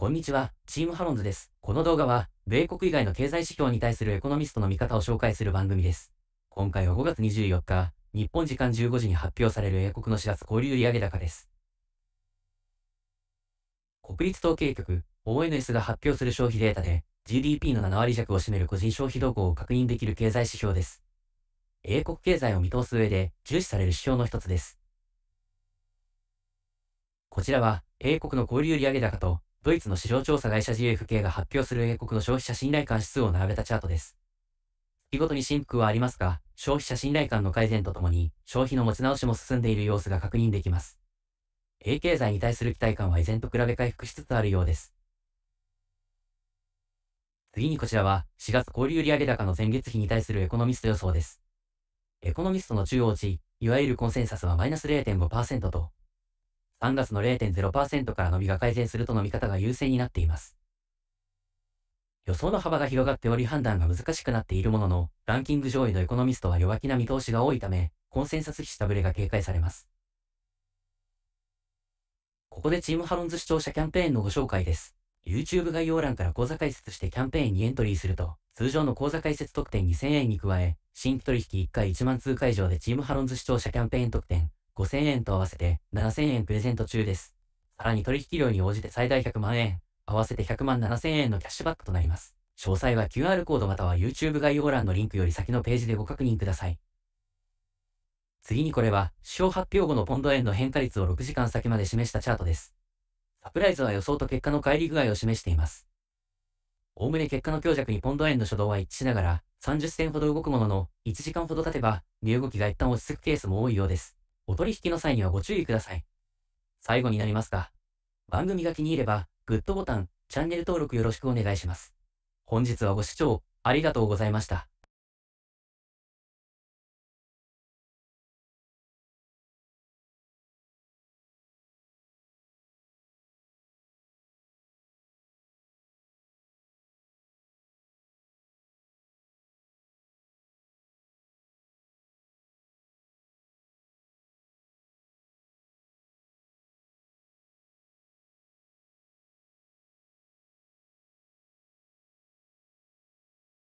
こんにちは、チームハロンズです。この動画は、米国以外の経済指標に対するエコノミストの見方を紹介する番組です。今回は5月24日、日本時間15時に発表される英国の4月交流利上げ高です。国立統計局、ONS が発表する消費データで、GDP の7割弱を占める個人消費動向を確認できる経済指標です。英国経済を見通す上で、重視される指標の一つです。こちらは、英国の交流利上げ高と、ドイツの市場調査会社 GFK が発表する英国の消費者信頼感指数を並べたチャートです。月ごとに振幅はありますが、消費者信頼感の改善とともに、消費の持ち直しも進んでいる様子が確認できます。A 経済に対する期待感は依然と比べ回復しつつあるようです。次にこちらは、4月交流利上高の前月比に対するエコノミスト予想です。エコノミストの中央値、いわゆるコンセンサスはマイナス0.5%と、3月の0.0%から伸びが改善するとの見方が優勢になっています。予想の幅が広がっており判断が難しくなっているものの、ランキング上位のエコノミストは弱気な見通しが多いため、コンセンサス比下振れが警戒されます。ここでチームハロンズ視聴者キャンペーンのご紹介です。YouTube 概要欄から講座解説してキャンペーンにエントリーすると、通常の講座解説特典2000円に加え、新規取引1回1万通会場でチームハロンズ視聴者キャンペーン特典、5000円と合わせて7000円プレゼント中です。さらに取引量に応じて最大100万円、合わせて100万7000円のキャッシュバックとなります。詳細は QR コードまたは YouTube 概要欄のリンクより先のページでご確認ください。次にこれは、使用発表後のポンド円の変化率を6時間先まで示したチャートです。サプライズは予想と結果の乖離具合を示しています。おおむね結果の強弱にポンド円の初動は一致しながら、30銭ほど動くものの、1時間ほど経てば、値動きが一旦落ち着くケースも多いようです。お取引の際にはご注意ください。最後になりますが、番組が気に入れば、グッドボタン、チャンネル登録よろしくお願いします。本日はご視聴ありがとうございました。